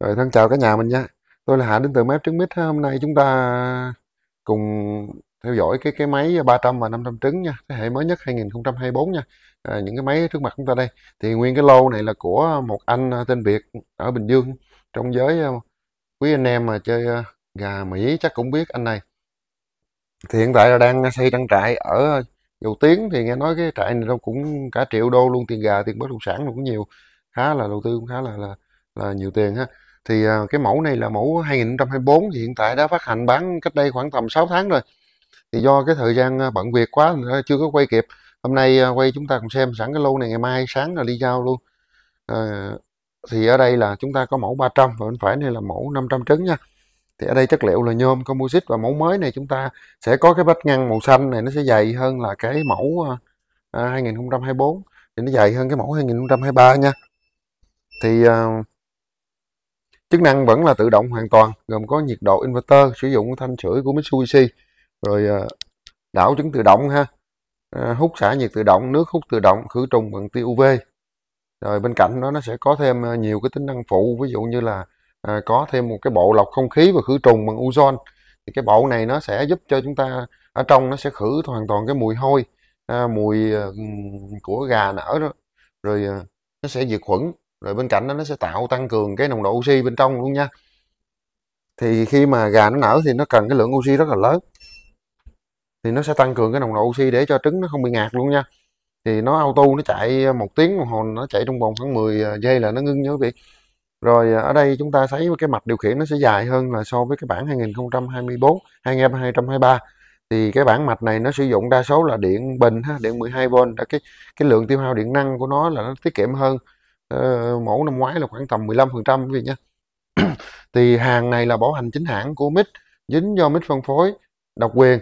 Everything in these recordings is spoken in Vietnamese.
Rồi thân chào cả nhà mình nha. Tôi là Hạ đến từ Map Trứng Mít. Hôm nay chúng ta cùng theo dõi cái cái máy 300 và 500 trứng nha, thế hệ mới nhất 2024 nha. À, những cái máy trước mặt chúng ta đây. Thì nguyên cái lô này là của một anh à, tên Việt ở Bình Dương trong giới à, quý anh em mà chơi à, gà Mỹ chắc cũng biết anh này. Thì hiện tại là đang xây trang trại ở Dầu Tiến thì nghe nói cái trại này đâu cũng cả triệu đô luôn tiền gà, tiền bất động sản cũng nhiều. Khá là đầu tư cũng khá là là là nhiều tiền ha thì à, cái mẫu này là mẫu 2024 hiện tại đã phát hành bán cách đây khoảng tầm 6 tháng rồi thì do cái thời gian à, bận việc quá chưa có quay kịp hôm nay à, quay chúng ta cùng xem sẵn cái lô này ngày mai sáng là đi giao luôn à, thì ở đây là chúng ta có mẫu 300 và bên phải này là mẫu 500 trứng nha thì ở đây chất liệu là nhôm composite và mẫu mới này chúng ta sẽ có cái vách ngăn màu xanh này nó sẽ dày hơn là cái mẫu 2024 thì nó dày hơn cái mẫu 2023 nha thì à, Chức năng vẫn là tự động hoàn toàn, gồm có nhiệt độ inverter sử dụng thanh sưởi của Mitsubishi, rồi ờ, đảo trứng tự động ha, ờ, hút xả nhiệt tự động, nước hút tự động, khử trùng bằng tia UV. Rồi bên cạnh đó nó sẽ có thêm ờ, nhiều cái tính năng phụ, ví dụ như là có thêm một cái bộ lọc không khí và khử trùng bằng ozone. Thì cái bộ này nó sẽ giúp cho chúng ta ở trong nó sẽ khử hoàn toàn cái mùi hôi, mùi của gà nở đó. Rồi nó sẽ diệt khuẩn rồi bên cạnh đó nó sẽ tạo tăng cường cái nồng độ oxy bên trong luôn nha thì khi mà gà nó nở thì nó cần cái lượng oxy rất là lớn thì nó sẽ tăng cường cái nồng độ oxy để cho trứng nó không bị ngạt luôn nha thì nó auto nó chạy một tiếng một hồ nó chạy trong vòng khoảng 10 à, giây là nó ngưng nhớ quý vị rồi à, ở đây chúng ta thấy cái mạch điều khiển nó sẽ dài hơn là so với cái bản 2024 2023 thì cái bản mạch này nó sử dụng đa số là điện bình ha, điện 12V cái cái lượng tiêu hao điện năng của nó là nó tiết kiệm hơn Ờ, mẫu năm ngoái là khoảng tầm 15% quý vị nhé thì hàng này là bảo hành chính hãng của Mix dính do Mix phân phối độc quyền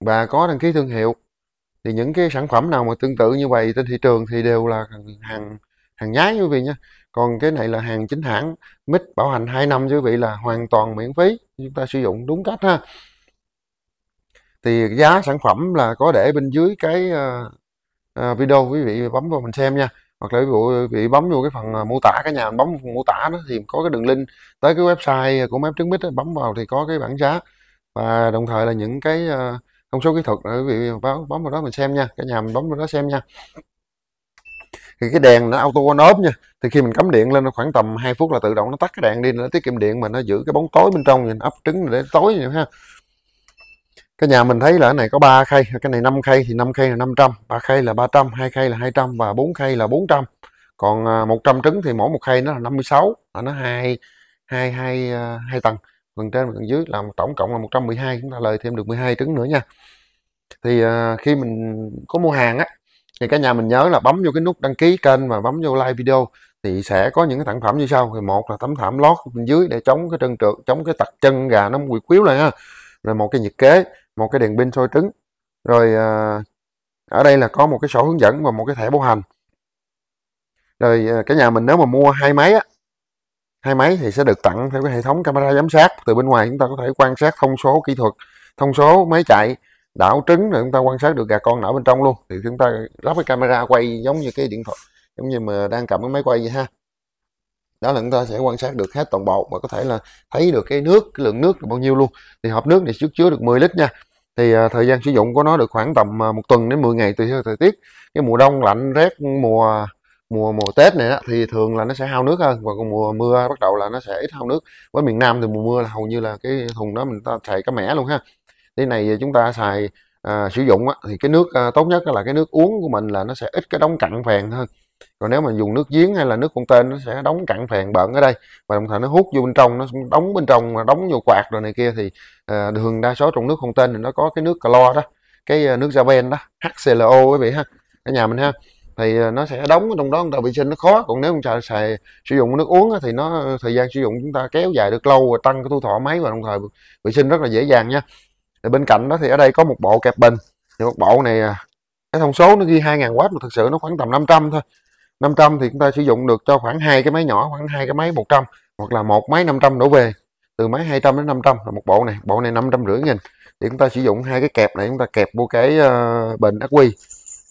và có đăng ký thương hiệu thì những cái sản phẩm nào mà tương tự như vậy trên thị trường thì đều là hàng hàng nhái quý vị nhé còn cái này là hàng chính hãng mít bảo hành 2 năm quý vị là hoàn toàn miễn phí chúng ta sử dụng đúng cách ha thì giá sản phẩm là có để bên dưới cái ờ, ờ, video quý vị bấm vào mình xem nha hoặc là ví dụ bị bấm vô cái phần à, mô tả cả nhà bấm mô tả đó thì có cái đường link tới cái website của máy trứng mít bấm vào thì có cái bảng giá và đồng thời là những cái à, thông số kỹ thuật nữa quý vị bấm bấm vào đó mình xem nha cả nhà mình bấm vào đó xem nha thì cái đèn nó auto on off nha thì khi mình cắm điện lên khoảng tầm 2 phút là tự động nó tắt cái đèn đi nó tiết kiệm điện mà nó giữ cái bóng tối bên trong nhìn ấp trứng để tối nhỉ ha cái nhà mình thấy là cái này có 3 khay cái này 5 khay thì 5 khay là 500 3 khay là 300 2 khay là 200 và 4 khay là 400 còn 100 à, trứng thì mỗi một khay nó là 56 là nó hai hai hai à, hai tầng phần trên và phần dưới làm tổng cộng là 112 chúng ta lời thêm được 12 trứng nữa nha thì à, khi mình có mua hàng á thì cả nhà mình nhớ là bấm vô cái nút đăng ký kênh và bấm vô like video thì sẽ có những cái sản phẩm như sau thì một là tấm thảm lót bên dưới để chống cái trơn trượt chống cái tặc chân gà nó quỳ quýu lại ha rồi một cái nhiệt kế một cái đèn pin sôi trứng rồi à, ở đây là có một cái sổ hướng dẫn và một cái thẻ bảo hành rồi à, cái nhà mình nếu mà mua hai máy á hai máy thì sẽ được tặng theo cái hệ thống camera giám sát từ bên ngoài chúng ta có thể quan sát thông số kỹ thuật thông số máy chạy đảo trứng rồi chúng ta quan sát được gà con nở bên trong luôn thì chúng ta lắp cái camera quay giống như cái điện thoại giống như mà đang cầm cái máy quay vậy ha đó là chúng ta sẽ quan sát được hết toàn bộ và có thể là thấy được cái nước cái lượng nước bao nhiêu luôn thì hộp nước này trước chứa được 10 lít nha thì à, thời gian sử dụng của nó được khoảng tầm à, một tuần đến 10 ngày tùy theo thời tiết cái mùa đông lạnh rét mùa mùa mùa tết này đó, thì thường là nó sẽ hao nước hơn và còn mùa mưa bắt đầu là nó sẽ ít hao nước với miền nam thì mùa mưa là hầu như là cái thùng đó mình ta xài cá mẻ luôn ha cái này chúng ta xài à, sử dụng á, thì cái nước à, tốt nhất là cái nước uống của mình là nó sẽ ít cái đóng cặn vàng hơn còn nếu mà dùng nước giếng hay là nước con tên nó sẽ đóng cặn phèn bẩn ở đây và đồng thời nó hút vô bên trong nó đóng bên trong mà đóng vô quạt rồi này kia thì à, thường đa số trong nước con tên thì nó có cái nước clo đó cái à, nước javen ben đó HCLO quý vị ha ở nhà mình ha thì à, nó sẽ đóng trong đó chúng ta vệ sinh nó khó còn nếu chúng ta xài sử dụng nước uống thì nó à, thời gian sử dụng chúng ta kéo dài được lâu và tăng cái tuổi thọ máy và đồng thời vệ sinh rất là dễ dàng nha thì bên cạnh đó thì ở đây có một bộ kẹp bình thì một bộ này cái thông số nó ghi 2000 000 w mà thật sự nó khoảng tầm 500 thôi 500 thì chúng ta sử dụng được cho khoảng hai cái máy nhỏ khoảng hai cái máy 100 hoặc là một máy 500 đổ về từ máy 200 đến 500 là một bộ này bộ này 500 rưỡi nghìn thì chúng ta sử dụng hai cái kẹp này chúng ta kẹp vô cái uh, ờ, bình ắc quy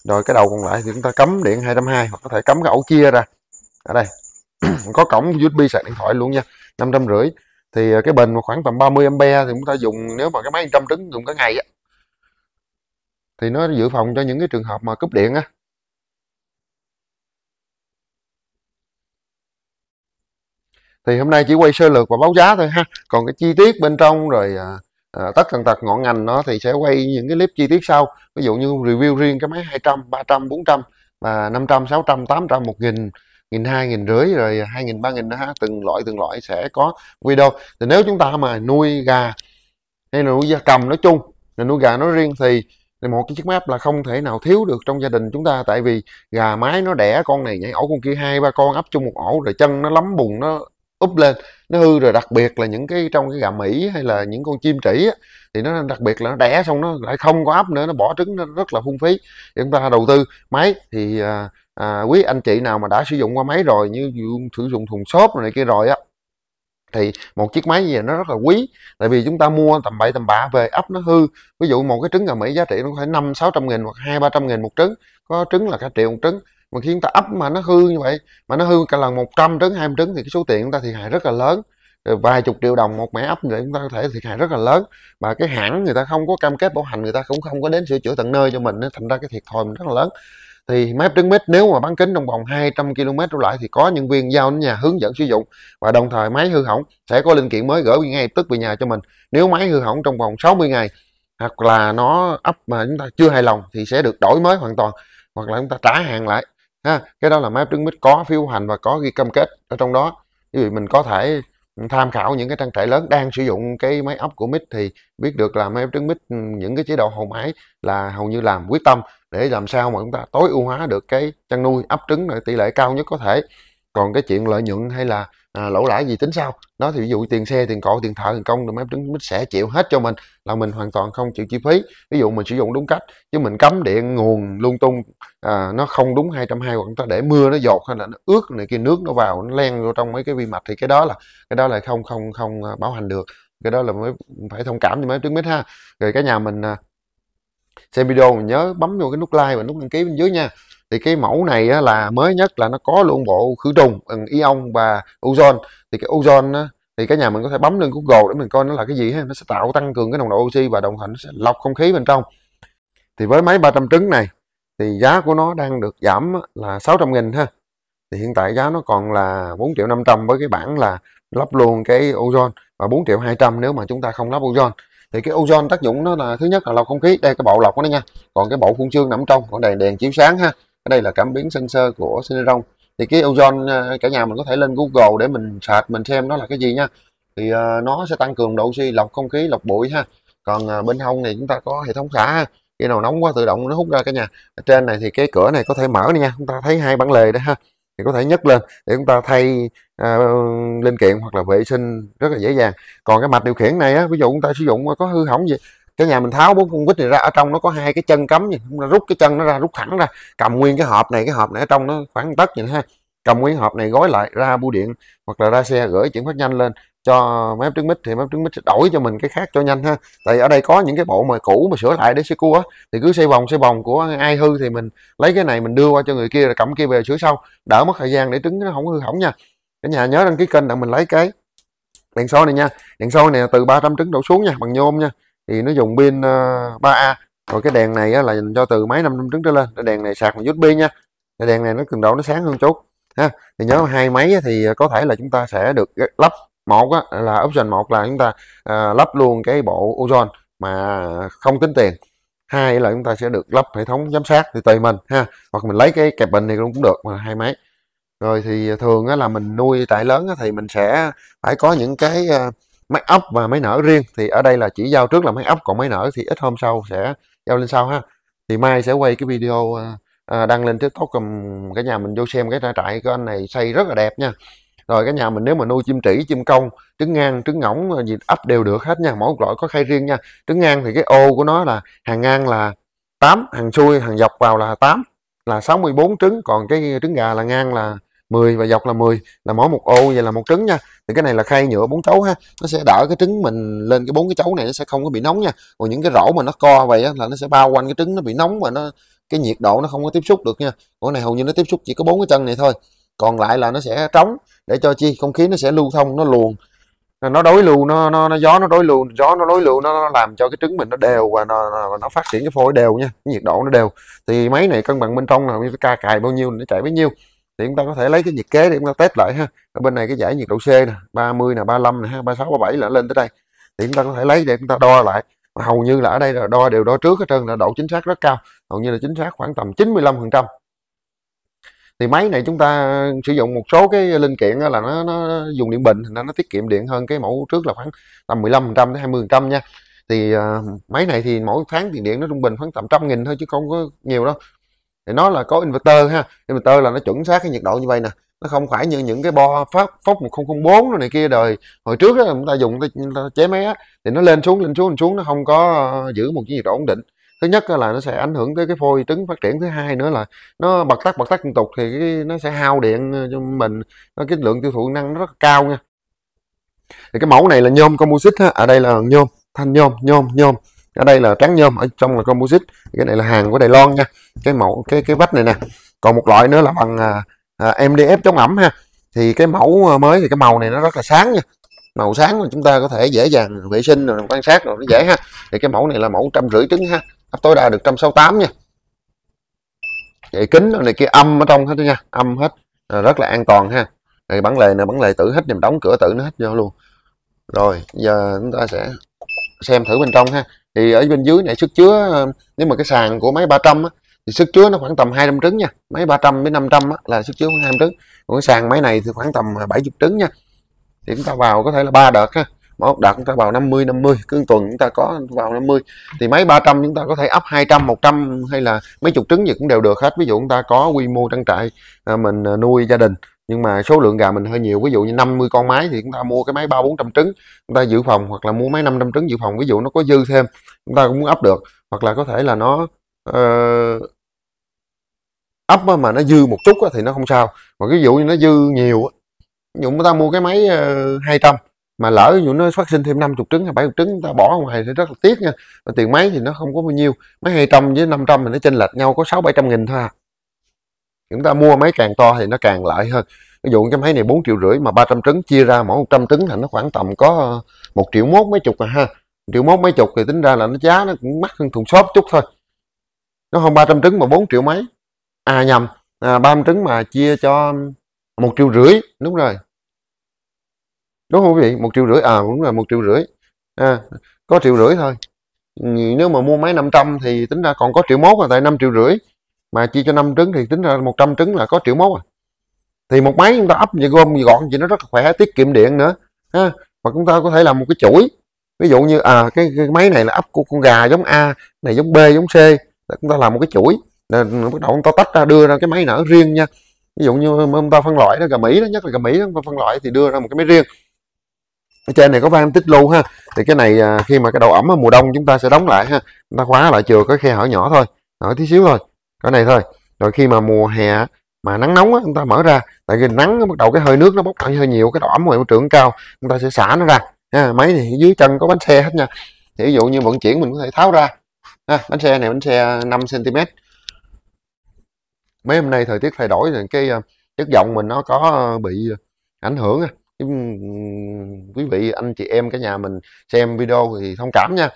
rồi cái đầu còn lại thì chúng ta cắm điện 220 hoặc có thể cắm cái ổ chia ra ở đây có cổng USB sạc điện thoại luôn nha 500 rưỡi thì ờ, cái bình khoảng tầm 30 ampere thì chúng ta dùng nếu mà cái máy 100 trứng dùng cả ngày á thì nó dự phòng cho những cái trường hợp mà cúp điện á thì hôm nay chỉ quay sơ lược và báo giá thôi ha còn cái chi tiết bên trong rồi à, à tất tần tật ngọn ngành nó thì sẽ quay những cái clip chi tiết sau ví dụ như review riêng cái máy 200 300 400 và 500 600 800 1000 nghìn hai nghìn rưỡi rồi hai nghìn ba nghìn ha từng loại từng loại sẽ có video thì nếu chúng ta mà nuôi gà hay là nuôi gia cầm nói chung là nuôi gà nói riêng thì một cái chiếc máy là không thể nào thiếu được trong gia đình chúng ta tại vì gà mái nó đẻ con này nhảy ổ con kia hai ba con ấp chung một ổ rồi chân nó lấm bùn nó úp lên nó hư rồi đặc biệt là những cái trong cái gà mỹ hay là những con chim trĩ thì nó đặc biệt là nó đẻ xong nó lại không có ấp nữa nó bỏ trứng nó rất là phung phí chúng ta đầu tư máy thì à, à, quý anh chị nào mà đã sử dụng qua máy rồi như sử dụng thùng xốp này kia rồi á thì một chiếc máy gì nó rất là quý tại vì chúng ta mua tầm bậy tầm bạ về ấp nó hư ví dụ một cái trứng gà mỹ giá trị nó phải năm sáu trăm nghìn hoặc hai ba trăm nghìn một trứng có trứng là cả triệu một trứng mà khi chúng ta ấp mà nó hư như vậy mà nó hư cả lần 100 trứng 20 trứng thì cái số tiền chúng ta thiệt hại rất là lớn vài chục triệu đồng một mẻ ấp như vậy chúng ta có thể thiệt hại rất là lớn và cái hãng người ta không có cam kết bảo hành người ta cũng không có đến sửa chữa tận nơi cho mình nên thành ra cái thiệt thòi mình rất là lớn thì máy ép trứng mít nếu mà bán kính trong vòng 200 km trở lại thì có nhân viên giao đến nhà hướng dẫn sử dụng và đồng thời máy hư hỏng sẽ có linh kiện mới gửi ngay tức về nhà cho mình nếu máy hư hỏng trong vòng 60 ngày hoặc là nó ấp mà chúng ta chưa hài lòng thì sẽ được đổi mới hoàn toàn hoặc là chúng ta trả hàng lại ha cái đó là map trứng mít có phiếu hành và có ghi cam kết ở trong đó ví dụ mình có thể tham khảo những cái trang trại lớn đang sử dụng cái máy ốc của mít thì biết được là máy trứng mít ừ, những cái chế độ hậu mãi là hầu như làm quyết tâm để làm sao mà chúng ta tối ưu hóa được cái chăn nuôi ấp trứng tỷ lệ cao nhất có thể còn cái chuyện lợi nhuận hay là à, lỗ lãi gì tính sao? đó thì ví dụ tiền xe tiền cộ tiền thợ tiền công thì máy tính sẽ chịu hết cho mình là mình hoàn toàn không chịu chi phí ví dụ mình sử dụng đúng cách chứ mình cấm điện nguồn lung tung à, nó không đúng hai trăm hai hoặc ta để mưa nó dột hay là nó ướt này kia nước nó vào nó len vô trong mấy cái vi mạch thì cái đó là cái đó là không không không à, bảo hành được cái đó là mới phải thông cảm cho máy tính mít ha rồi cái nhà mình à, xem video mình nhớ bấm vô cái nút like và nút đăng ký bên dưới nha thì cái mẫu này á, là mới nhất là nó có luôn bộ khử trùng ừ, ion và ozone thì cái ozone á, thì cả nhà mình có thể bấm lên Google để mình coi nó là cái gì ha nó sẽ tạo tăng cường cái nồng độ oxy và đồng thời nó sẽ lọc không khí bên trong thì với máy 300 trứng này thì giá của nó đang được giảm là 600 nghìn ha thì hiện tại giá nó còn là 4 triệu 500 với cái bản là lắp luôn cái ozone và 4 triệu 200 nếu mà chúng ta không lắp ozone thì cái ozone tác dụng nó là thứ nhất là lọc không khí đây cái bộ lọc đó nha còn cái bộ khuôn xương nằm trong còn đèn đèn chiếu sáng ha ở đây là cảm biến sơ của Cineron thì cái ozone à, cả nhà mình có thể lên Google để mình search mình xem nó là cái gì nha thì uh, nó sẽ tăng cường độ oxy lọc không khí lọc bụi ha còn uh, bên hông này chúng ta có hệ thống xả ha. khi nào nóng quá tự động nó hút ra cả nhà ở trên này thì cái cửa này có thể mở này nha chúng ta thấy hai bản lề đó ha thì có thể nhấc lên để chúng ta thay uh, linh kiện hoặc là vệ sinh rất là dễ dàng còn cái mạch điều khiển này á ví dụ chúng ta sử dụng có hư hỏng gì cái nhà mình tháo bốn con quýt này ra ở trong nó có hai cái chân cấm nhìn rút cái chân nó ra rút thẳng ra cầm nguyên cái hộp này cái hộp này ở trong nó khoảng tấc vậy ha cầm nguyên hộp này gói lại ra bưu điện hoặc là ra xe gửi chuyển phát nhanh lên cho máy trứng mít thì máy trứng mít sẽ đổi cho mình cái khác cho nhanh ha tại ở đây có những cái bộ mà cũ mà sửa lại để xe cua thì cứ xây vòng xây vòng của ai hư thì mình lấy cái này mình đưa qua cho người kia rồi cầm kia về sửa sau đỡ mất thời gian để trứng nó không hư hỏng nha cả nhà nhớ đăng ký kênh để mình lấy cái đèn soi này nha đèn soi này từ 300 trứng đổ xuống nha bằng nhôm nha thì nó dùng pin 3A ờ, rồi cái đèn này là dành cho từ mấy năm năm trứng trở lên cái đèn này sạc bằng USB nha cái đèn này nó cường độ nó sáng hơn chút ha thì nhớ hai máy thì có thể là chúng ta sẽ được lắp một là option một là chúng ta ờ, lắp luôn cái bộ ozone mà không tính tiền hai là chúng ta sẽ được lắp hệ thống giám sát thì tùy mình ha hoặc mình lấy cái kẹp bình này cũng được mà hai máy rồi thì thường là mình nuôi tại lớn thì mình sẽ phải có những cái ờ, máy ấp và máy nở riêng thì ở đây là chỉ giao trước là máy ấp còn máy nở thì ít hôm sau sẽ giao lên sau ha thì mai sẽ quay cái video ờ, ờ, đăng lên tiktok cái nhà mình vô xem cái trại của anh này xây rất là đẹp nha rồi cái nhà mình nếu mà nuôi chim trĩ chim công trứng ngang trứng ngỗng ờ, gì ấp đều được hết nha mỗi một loại có khay riêng nha trứng ngang thì cái ô của nó là hàng ngang là 8 hàng xuôi hàng dọc vào là 8 là 64 trứng còn cái trứng gà là ngang là 10 và dọc là 10 là mỗi một ô vậy là một trứng nha thì cái này là khay nhựa bốn chấu ha nó sẽ đỡ cái trứng mình lên cái bốn cái chấu này nó sẽ không có bị nóng nha còn những cái rổ mà nó co vậy á, là nó sẽ bao quanh cái trứng nó bị nóng và nó cái nhiệt độ nó không có tiếp xúc được nha cái này hầu như nó tiếp xúc chỉ có bốn cái chân này thôi còn lại là nó sẽ trống để cho chi không khí nó sẽ lưu thông nó luồn nó đối lưu nó, nó, nó gió nó đối lưu gió nó đối lưu nó, nó làm cho cái trứng mình nó đều và nó, nó, phát triển cái phôi đều nha cái nhiệt độ nó đều thì máy này cân bằng bên trong là ca cài bao nhiêu nó chạy bấy nhiêu thì chúng ta có thể lấy cái nhiệt kế để chúng ta test lại ha ở bên này cái giải nhiệt độ C nè 30 nè 35 nè 36 37 là lên tới đây thì chúng ta có thể lấy để chúng ta đo lại hầu như là ở đây là đo đều đo trước hết trơn là độ chính xác rất cao hầu như là chính xác khoảng tầm 95 phần trăm thì máy này chúng ta sử dụng một số cái linh kiện là nó, nó dùng điện bình nên nó tiết kiệm điện hơn cái mẫu trước là khoảng tầm 15 phần trăm đến 20 phần trăm nha thì uh, máy này thì mỗi tháng tiền điện nó trung bình khoảng tầm trăm nghìn thôi chứ không có nhiều đâu thì nó là có inverter ha inverter là nó chuẩn xác cái nhiệt độ như vậy nè nó không phải như những cái bo phát phốc 1004 rồi này kia đời hồi trước á chúng ta dùng chúng ta chế máy á thì nó lên xuống lên xuống lên xuống nó không có ờ, giữ một cái nhiệt độ ổn định thứ nhất là nó sẽ ảnh hưởng tới cái phôi trứng phát triển thứ hai nữa là nó bật tắt bật tắt liên tục thì nó sẽ hao điện ờ, cho mình nó cái lượng tiêu thụ năng rất cao nha thì cái mẫu này là nhôm composite ha. ở à, đây là nhôm thanh nhôm nhôm nhôm ở đây là trắng nhôm ở trong là composite cái này là hàng của Đài Loan nha cái mẫu cái cái vách này nè còn một loại nữa là bằng à, à, MDF chống ẩm ha thì cái mẫu à, mới thì cái màu này nó rất là sáng nha màu sáng là chúng ta có thể dễ dàng vệ sinh rồi quan sát rồi nó dễ ha thì cái mẫu này là mẫu trăm rưỡi trứng ha tối đa được trăm sáu tám nha vậy kính này kia âm ở trong hết nha âm hết à, rất là an toàn ha này bản lề nè bản lề tự hết niềm đóng cửa tự nó hết vô luôn rồi giờ chúng ta sẽ xem thử bên trong ha thì ở bên dưới này sức chứa nếu mà cái sàn của máy 300 á, thì sức chứa nó khoảng tầm 200 trứng nha máy 300 đến 500 á, là sức chứa khoảng 200 trứng còn cái sàn máy này thì khoảng tầm 70 à, trứng nha thì chúng ta vào có thể là ba đợt ha một đợt chúng ta vào 50 50 cứ tuần chúng ta có vào 50 thì máy 300 chúng ta có thể up 200 100 hay là mấy chục trứng gì cũng đều được hết ví dụ chúng ta có quy mô trang trại à, mình à, nuôi gia đình nhưng mà số lượng gà mình hơi nhiều ví dụ như 50 con máy thì chúng ta mua cái máy ba bốn trăm trứng chúng ta dự phòng hoặc là mua máy 500 trứng dự phòng ví dụ nó có dư thêm chúng ta cũng muốn ấp được hoặc là có thể là nó ờ, uh, ấp mà nó dư một chút thì nó không sao mà ví dụ như nó dư nhiều ví dụ chúng ta mua cái máy 200 ờ, mà lỡ dụ nó phát sinh thêm 50 trứng hay 70 trứng ta bỏ ngoài thì rất là tiếc nha mà tiền máy thì nó không có bao nhiêu máy 200 với 500 thì nó chênh lệch nhau có 6 700 nghìn thôi à chúng ta mua máy càng to thì nó càng lợi hơn ví dụ cái máy này bốn triệu rưỡi mà 300 trứng chia ra mỗi 100 trứng thì nó khoảng tầm có ờ, một triệu mốt mấy chục à ha triệu mốt mấy chục thì tính ra là nó giá nó cũng mắc hơn thùng shop chút thôi nó không 300 trứng mà 4 triệu mấy à nhầm à, 300 trứng mà chia cho một triệu rưỡi đúng rồi đúng không quý vị một triệu rưỡi à đúng rồi một triệu rưỡi à, có triệu rưỡi thôi nếu mà mua máy 500 thì tính ra còn có triệu mốt là tại 5 triệu rưỡi mà chia cho 5 trứng thì tính ra 100 trứng là có triệu mốt à thì một máy chúng ta ấp vậy gom vậy gọn vậy nó rất là khỏe tiết kiệm điện nữa ha và chúng ta có thể làm một cái chuỗi ví dụ như à cái, cái máy này là ấp của con gà giống A này giống B giống C chúng ta làm một cái chuỗi nên bắt đầu chúng ta tách ra đưa ra cái máy nở riêng nha ví dụ như chúng ta phân loại đó gà Mỹ đó nhất là gà Mỹ đó, chúng ta phân loại thì đưa ra một cái máy riêng ở trên này có van tích lưu ha thì cái này à, khi mà cái đầu ẩm mùa đông chúng ta sẽ đóng lại ha chúng ta khóa lại chừa cái khe hở nhỏ thôi hở tí xíu thôi cái này thôi rồi khi mà mùa hè mà nắng nóng á, chúng ta mở ra tại vì nắng bắt đầu cái hơi nước nó bốc hơi nhiều cái độ ẩm ngoài môi trường cao chúng ta sẽ xả nó ra ha, máy thì dưới chân có bánh xe hết nha thì ví dụ như vận chuyển mình có thể tháo ra ha, bánh xe này bánh xe 5 cm mấy hôm nay thời tiết thay đổi thì cái ờ, chất giọng mình nó có ờ, bị ảnh hưởng quý vị anh chị em cả nhà mình xem video thì thông cảm nha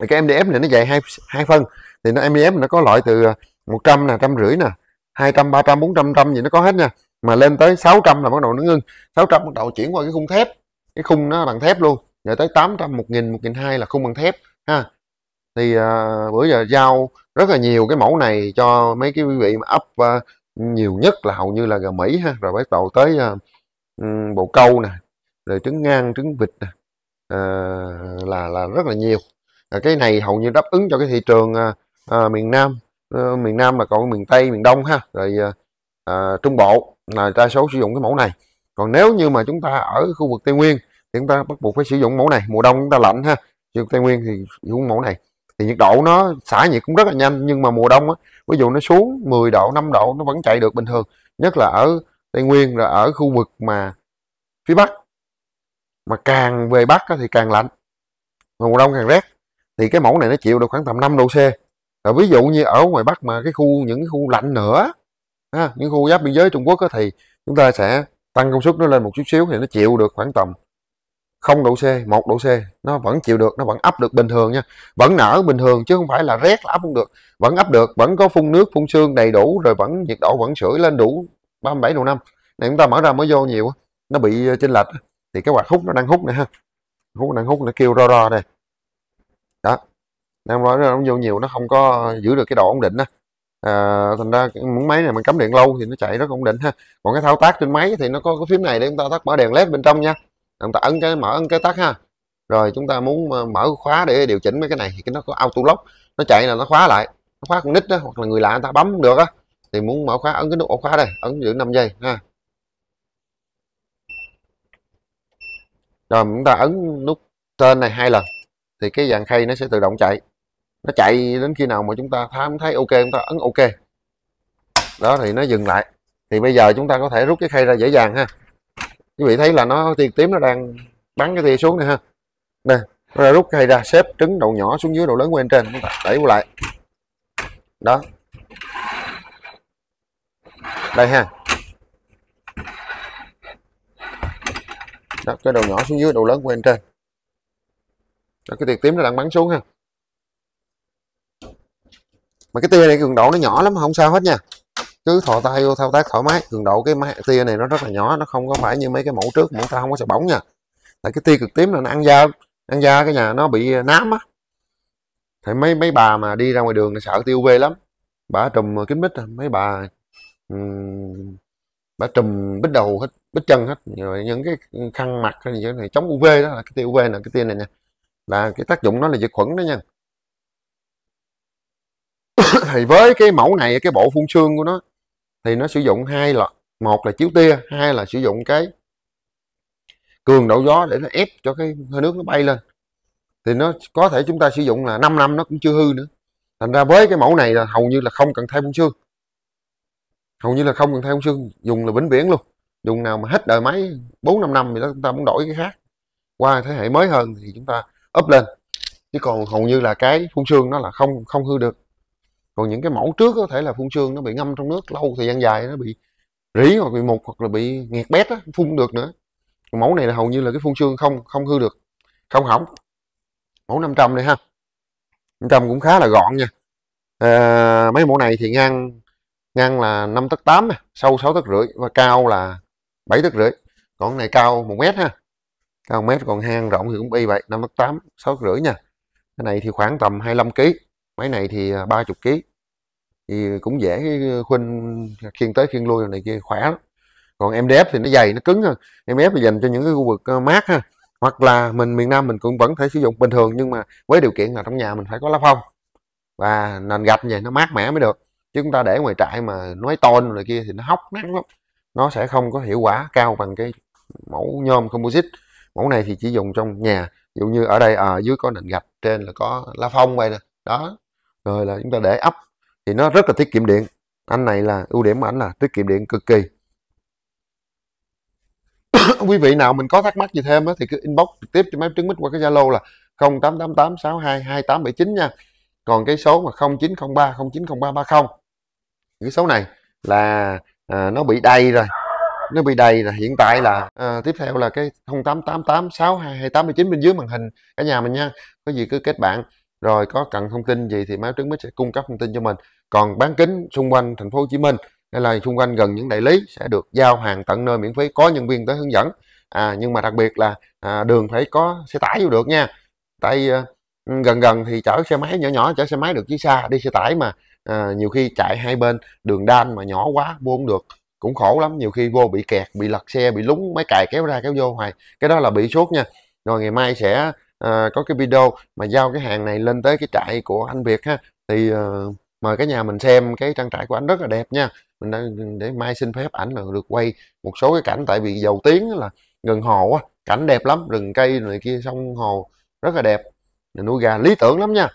thì cái MDF này nó dài hai hai phân thì nó MDF nó có loại từ 100 à, nè, trăm rưỡi nè, 200, 300, 400, trăm gì nó có hết nha. Mà lên tới 600 là bắt đầu nó ngưng. 600 bắt đầu chuyển qua cái khung thép. Cái khung nó bằng thép luôn. Rồi tới 800, 1000, 1002 là khung bằng thép ha. Thì uh, bữa giờ giao rất là nhiều cái mẫu này cho mấy cái quý vị mà up uh, nhiều nhất là hầu như là gà Mỹ ha, rồi bắt đầu tới uh, bộ câu nè, rồi trứng ngang, trứng vịt nè. Uh, là là rất là nhiều cái này hầu như đáp ứng cho cái thị trường à, à, miền Nam à, miền Nam là còn miền Tây miền Đông ha rồi à, à, Trung Bộ là đa số sử dụng cái mẫu này còn nếu như mà chúng ta ở khu vực Tây Nguyên thì chúng ta bắt buộc phải sử dụng mẫu này mùa đông chúng ta lạnh ha sử Tây Nguyên thì dùng mẫu này thì nhiệt độ nó xả nhiệt cũng rất là nhanh nhưng mà mùa đông á, ví dụ nó xuống 10 độ 5 độ nó vẫn chạy được bình thường nhất là ở Tây Nguyên là ở khu vực mà phía Bắc mà càng về Bắc á, thì càng lạnh mùa đông càng rét thì cái mẫu này nó chịu được khoảng tầm 5 độ C rồi ví dụ như ở ngoài Bắc mà cái khu những khu lạnh nữa ha, những khu giáp biên giới Trung Quốc đó, thì chúng ta sẽ tăng công suất nó lên một chút xíu thì nó chịu được khoảng tầm 0 độ C, 1 độ C nó vẫn chịu được, nó vẫn ấp được bình thường nha vẫn nở bình thường chứ không phải là rét là ấp không được vẫn ấp được, vẫn có phun nước, phun sương đầy đủ rồi vẫn nhiệt độ vẫn sưởi lên đủ 37 độ 5 này chúng ta mở ra mới vô nhiều nó bị chênh lệch thì cái quạt hút nó đang hút nè ha hút đang hút nó kêu ro ro này đó nam nói nó vô nhiều nó không có giữ được cái độ ổn định á à, thành ra muốn máy này mình cắm điện lâu thì nó chạy rất ổn định ha còn cái thao tác trên máy thì nó có cái phím này để chúng ta tắt mở đèn led bên trong nha chúng ta ấn cái mở ấn cái tắt ha rồi chúng ta muốn ờ, mở khóa để điều chỉnh mấy cái này thì cái nó có auto lock nó chạy là nó khóa lại nó khóa con nít đó hoặc là người lạ người ta bấm được á thì muốn mở khóa ấn cái nút ổ khóa đây ấn giữ 5 giây ha rồi chúng ta ấn nút tên này hai lần thì cái dàn khay nó sẽ tự động chạy nó chạy đến khi nào mà chúng ta thám thấy ok chúng ta ấn ok đó thì nó dừng lại thì bây giờ chúng ta có thể rút cái khay ra dễ dàng ha quý vị thấy là nó tiền tím nó đang bắn cái tia xuống này ha nè ra rút khay ra xếp trứng đầu nhỏ xuống dưới đầu lớn quen trên chúng ta đẩy lại đó đây ha đó, cái đầu nhỏ xuống dưới đầu lớn quen trên đó, cái tiền tím nó đang bắn xuống ha mà cái tia này cường độ nó nhỏ lắm không sao hết nha cứ thò tay vô thao tác thoải mái cường độ cái máy, tia này nó rất là nhỏ nó không có phải như mấy cái mẫu trước mẫu sau không có sợ bóng nha tại cái tia cực tím là nó ăn da ăn da cái nhà nó bị à, nám á thì mấy mấy bà mà đi ra ngoài đường là sợ tia uv lắm bà trùm kính mít à, mấy bà bà trùm bít đầu hết bít chân hết rồi những cái khăn mặt này, này chống uv đó là cái tia uv là cái tia này nè là cái tác dụng nó là diệt khuẩn đó nha thì với cái mẫu này cái bộ phun sương của nó thì nó sử dụng hai là một là chiếu tia hai là sử dụng cái cường độ gió để nó ép cho cái hơi nước nó bay lên thì nó có thể chúng ta sử dụng là 5 năm nó cũng chưa hư nữa thành ra với cái mẫu này là hầu như là không cần thay phun sương hầu như là không cần thay phun sương dùng là vĩnh viễn luôn dùng nào mà hết đời máy bốn năm năm thì chúng ta muốn đổi cái khác qua thế hệ mới hơn thì chúng ta úp lên chứ còn hầu như là cái phun sương nó là không không hư được còn những cái mẫu trước có thể là phun sương nó bị ngâm trong nước lâu thời gian dài nó bị rỉ hoặc bị mục hoặc là bị nghẹt bét á phun được nữa còn mẫu này là hầu như là cái phun sương không không hư được không hỏng mẫu 500 đây ha 500 cũng khá là gọn nha à, mấy mẫu này thì ngang ngang là 5 tấc 8 sâu 6 tấc rưỡi và cao là 7 tấc rưỡi còn này cao 1 mét ha cao mét còn hang rộng thì cũng y vậy năm mét tám sáu rưỡi nha cái này thì khoảng tầm 25 kg máy này thì 30 à, kg thì cũng dễ à, khuyên khiên tới khiên lui này kia khỏe lắm còn em đép thì nó dày nó cứng hơn em đép thì dành cho những cái khu vực à, mát ha hoặc là mình miền Nam mình cũng vẫn thể sử dụng bình thường nhưng mà với điều kiện là trong nhà mình phải có lá phong và nền gạch vậy nó mát mẻ mới được chứ chúng ta để ngoài trại mà nói tôn rồi kia thì nó hóc nắng lắm nó sẽ không có hiệu quả cao bằng cái mẫu nhôm composite mẫu này thì chỉ dùng trong nhà ví dụ như ở đây à, dưới có nền gạch trên là có la phong vậy nè đó rồi là chúng ta để ấp thì nó rất là tiết kiệm điện anh này là ưu điểm của anh là tiết kiệm điện cực kỳ quý vị nào mình có thắc mắc gì thêm á, thì cứ inbox trực tiếp cho máy trứng mít qua cái zalo là 0888 62 2879 nha còn cái số mà 0903 090330 những số này là à, nó bị đầy rồi nó bị đầy là hiện tại là à, tiếp theo là cái 0888 bên dưới màn hình cả nhà mình nha có gì cứ kết bạn rồi có cần thông tin gì thì máy trứng mới sẽ cung cấp thông tin cho mình còn bán kính xung quanh thành phố Hồ Chí Minh hay là xung quanh gần những đại lý sẽ được giao hàng tận nơi miễn phí có nhân viên tới hướng dẫn à, nhưng mà đặc biệt là à, đường phải có xe tải vô được nha tại à, gần gần thì chở xe máy nhỏ nhỏ chở xe máy được chứ xa đi xe tải mà à, nhiều khi chạy hai bên đường đan mà nhỏ quá vô không được cũng khổ lắm nhiều khi vô bị kẹt bị lật xe bị lúng máy cài kéo ra kéo vô hoài cái đó là bị suốt nha rồi ngày mai sẽ à, có cái video mà giao cái hàng này lên tới cái trại của anh Việt ha thì à, mời cái nhà mình xem cái trang trại của anh rất là đẹp nha mình đã, ừ, để mai xin phép ảnh là được quay một số cái cảnh tại vì dầu tiếng là gần hồ á cảnh đẹp lắm rừng cây này kia sông hồ rất là đẹp nuôi gà lý tưởng lắm nha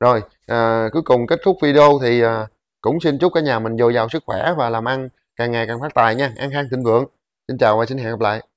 rồi à, cuối cùng kết thúc video thì à, cũng xin chúc cả nhà mình dồi dào sức khỏe và làm ăn càng ngày càng phát tài nha an khang thịnh vượng xin chào và xin hẹn gặp lại